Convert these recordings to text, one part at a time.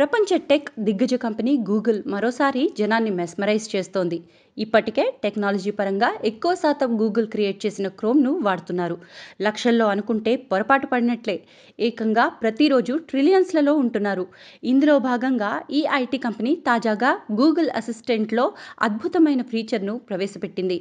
ప్రపంచ టెక్ దిగ్గజ company Google మరోసారి జనాన్ని మెస్మరైజ్ చేస్తోంది ఇప్పటికే టెక్నాలజీ పరంగా ఎక్కువ శాతం గూగుల్ క్రియేట్ చేసిన క్రోమ్ను వాడుతున్నారు లక్షల్లో అనుకుంటే పొరపాటు పడినట్లే ఏకంగా ప్రతిరోజు ట్రిలియన్స్లలో ఉంటున్నారు ఇందులో భాగంగా ఈ ఐటీ కంపెనీ తాజాగా గూగుల్ అసిస్టెంట్లో అద్భుతమైన ఫీచర్ను ప్రవేశపెట్టింది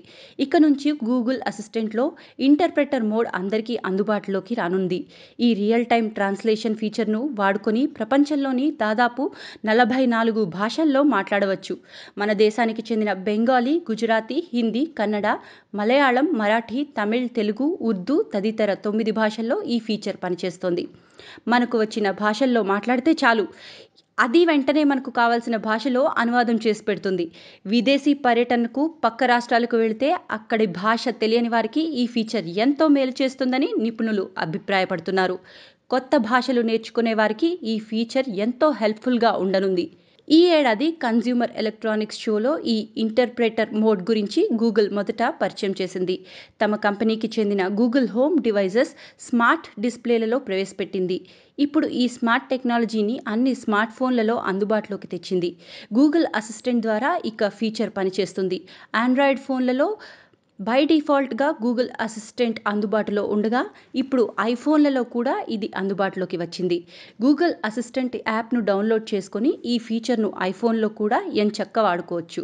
ఇక నుంచి గూగుల్ అసిస్టెంట్లో ఇంటర్ప్రెటర్ మోడ్ అందరికీ అందుబాటులోకి రానుంది ఈ రియల్ టైం ట్రాన్స్లేషన్ ఫీచర్ను వాడుకొని ప్రపంచంలోని దాదాపు దాదాపు నలభై నాలుగు భాషల్లో మాట్లాడవచ్చు మన దేశానికి చెందిన బెంగాలీ గుజరాతీ హిందీ కన్నడ మలయాళం మరాఠీ తమిళ్ తెలుగు ఉర్దూ తదితర తొమ్మిది భాషల్లో ఈ ఫీచర్ పనిచేస్తుంది మనకు వచ్చిన భాషల్లో మాట్లాడితే చాలు అది వెంటనే మనకు కావాల్సిన భాషలో అనువాదం చేసి పెడుతుంది విదేశీ పర్యటనకు పక్క రాష్ట్రాలకు వెళితే అక్కడి భాష తెలియని వారికి ఈ ఫీచర్ ఎంతో మేలు చేస్తుందని నిపుణులు అభిప్రాయపడుతున్నారు కొత్త భాషలు నేర్చుకునే వారికి ఈ ఫీచర్ ఎంతో హెల్ప్ఫుల్గా ఉండనుంది ఈ ఏడాది కన్జ్యూమర్ ఎలక్ట్రానిక్స్ షోలో ఈ ఇంటర్ప్రెటర్ మోడ్ గురించి గూగుల్ మొదట పరిచయం చేసింది తమ కంపెనీకి చెందిన గూగుల్ హోమ్ డివైజెస్ స్మార్ట్ డిస్ప్లేలలో ప్రవేశపెట్టింది ఇప్పుడు ఈ స్మార్ట్ టెక్నాలజీని అన్ని స్మార్ట్ ఫోన్లలో అందుబాటులోకి తెచ్చింది గూగుల్ అసిస్టెంట్ ద్వారా ఇక ఫీచర్ పనిచేస్తుంది ఆండ్రాయిడ్ ఫోన్లలో బై డిఫాల్ట్గా గూగుల్ అసిస్టెంట్ అందుబాటులో ఉండగా ఇప్పుడు ఐఫోన్లలో కూడా ఇది అందుబాటులోకి వచ్చింది గూగుల్ అసిస్టెంట్ యాప్ను డౌన్లోడ్ చేసుకొని ఈ ఫీచర్ను ఐఫోన్లో కూడా ఎంచక్క వాడుకోవచ్చు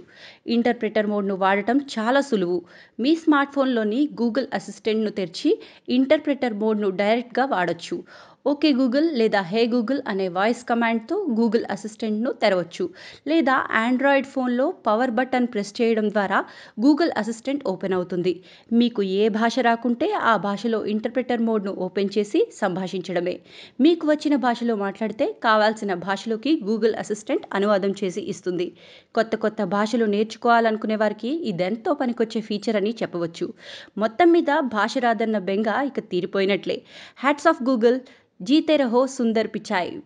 ఇంటర్ప్రిటర్ మోడ్ను వాడటం చాలా సులువు మీ స్మార్ట్ ఫోన్లోని గూగుల్ అసిస్టెంట్ను తెరిచి ఇంటర్ప్రిటర్ మోడ్ను డైరెక్ట్గా వాడచ్చు ఓకే గూగుల్ లేదా హే గూగుల్ అనే వాయిస్ కమాండ్తో గూగుల్ అసిస్టెంట్ను తెరవచ్చు లేదా ఆండ్రాయిడ్ ఫోన్లో పవర్ బటన్ ప్రెస్ చేయడం ద్వారా గూగుల్ అసిస్టెంట్ ఓపెన్ అవుతుంది మీకు ఏ భాష రాకుంటే ఆ భాషలో ఇంటర్ప్రిటర్ మోడ్ను ఓపెన్ చేసి సంభాషించడమే మీకు వచ్చిన భాషలో మాట్లాడితే కావాల్సిన భాషలోకి గూగుల్ అసిస్టెంట్ అనువాదం చేసి ఇస్తుంది కొత్త కొత్త భాషలు నేర్చుకోవాలనుకునే వారికి ఇదెంతో పనికొచ్చే ఫీచర్ అని చెప్పవచ్చు మొత్తం మీద భాష రాదన్న బెంగ ఇక తీరిపోయినట్లే హ్యాట్స్ ఆఫ్ గూగుల్ जीते रहो सुंदर पिचाई